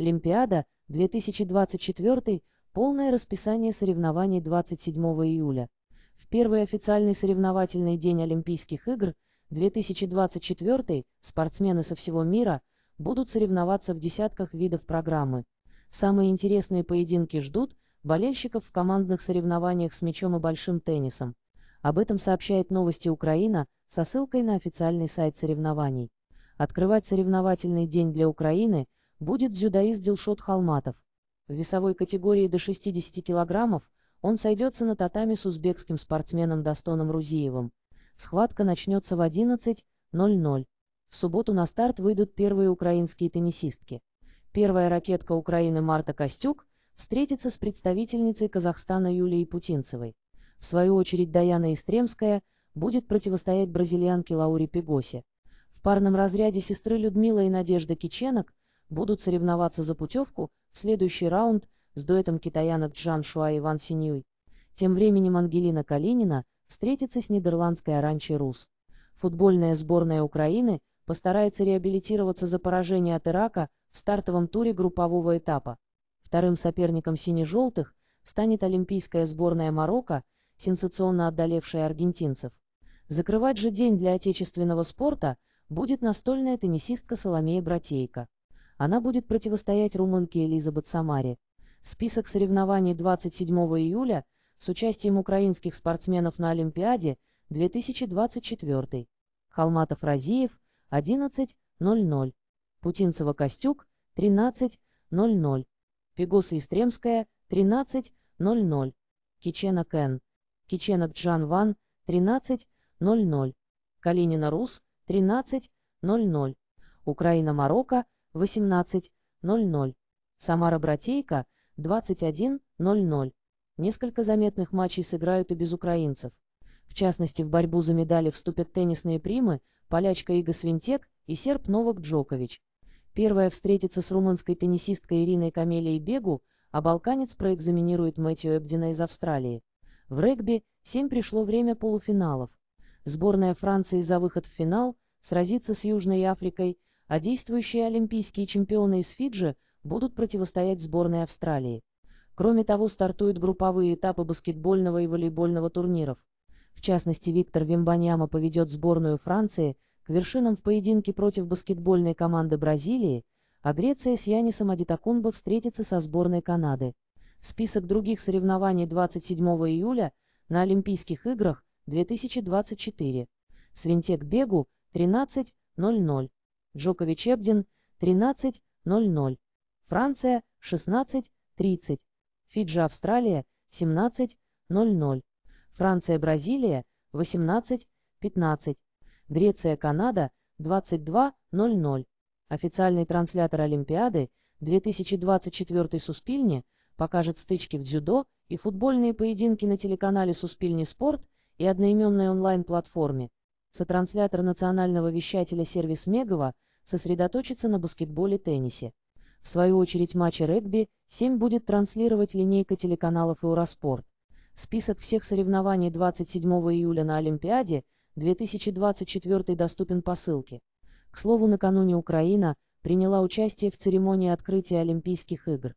Олимпиада 2024, полное расписание соревнований 27 июля. В первый официальный соревновательный день Олимпийских игр 2024 спортсмены со всего мира будут соревноваться в десятках видов программы. Самые интересные поединки ждут болельщиков в командных соревнованиях с мячом и большим теннисом. Об этом сообщает новости Украина со ссылкой на официальный сайт соревнований. Открывать соревновательный день для Украины – будет дзюдоист Дилшот Халматов. В весовой категории до 60 килограммов он сойдется на татами с узбекским спортсменом Достоном Рузиевым. Схватка начнется в 11.00. В субботу на старт выйдут первые украинские теннисистки. Первая ракетка Украины Марта Костюк встретится с представительницей Казахстана Юлией Путинцевой. В свою очередь Даяна Истремская будет противостоять бразильянке Лауре Пегосе. В парном разряде сестры Людмила и Надежда Киченок – будут соревноваться за путевку в следующий раунд с дуэтом китаянок Джан Шуа и Ван Синьюй. Тем временем Ангелина Калинина встретится с нидерландской Оранчи Рус. Футбольная сборная Украины постарается реабилитироваться за поражение от Ирака в стартовом туре группового этапа. Вторым соперником сине-желтых станет олимпийская сборная Марокко, сенсационно отдалевшая аргентинцев. Закрывать же день для отечественного спорта будет настольная теннисистка Соломея Братейко. Она будет противостоять румынке Элизабет Самаре. Список соревнований 27 июля с участием украинских спортсменов на Олимпиаде 2024. Халматов разиев 11.00. Путинцева-Костюк 13.00. Пегуса истремская 13.00. Кичена-Кен. Кичена-Джан-Ван 13.00. Калинина-Рус 13.00. Украина-Марокко 13.00. 18.00. Самара-Братейка, 21.00. Несколько заметных матчей сыграют и без украинцев. В частности, в борьбу за медали вступят теннисные примы, полячка Иго Свинтек и серб Новак Джокович. Первая встретится с румынской теннисисткой Ириной Камелией Бегу, а балканец проэкзаминирует Мэтью Эбдина из Австралии. В регби 7 пришло время полуфиналов. Сборная Франции за выход в финал сразится с Южной Африкой а действующие олимпийские чемпионы из Фиджи будут противостоять сборной Австралии. Кроме того, стартуют групповые этапы баскетбольного и волейбольного турниров. В частности, Виктор Вимбаньяма поведет сборную Франции к вершинам в поединке против баскетбольной команды Бразилии, а Греция с Янисом Адитакунбо встретится со сборной Канады. Список других соревнований 27 июля на Олимпийских играх 2024. Свинтек бегу 13.00. Джокович Эбдин 13.00, Франция 16.30, Фиджи Австралия 17.00, Франция Бразилия 18.15, Греция Канада 22.00. Официальный транслятор Олимпиады 2024 Суспильни покажет стычки в дзюдо и футбольные поединки на телеканале Суспильни Спорт и одноименной онлайн-платформе. Сотранслятор национального вещателя сервис Мегова – сосредоточиться на баскетболе-теннисе. В свою очередь матчи регби 7 будет транслировать линейка телеканалов «Eurosport». Список всех соревнований 27 июля на Олимпиаде 2024 доступен по ссылке. К слову, накануне Украина приняла участие в церемонии открытия Олимпийских игр.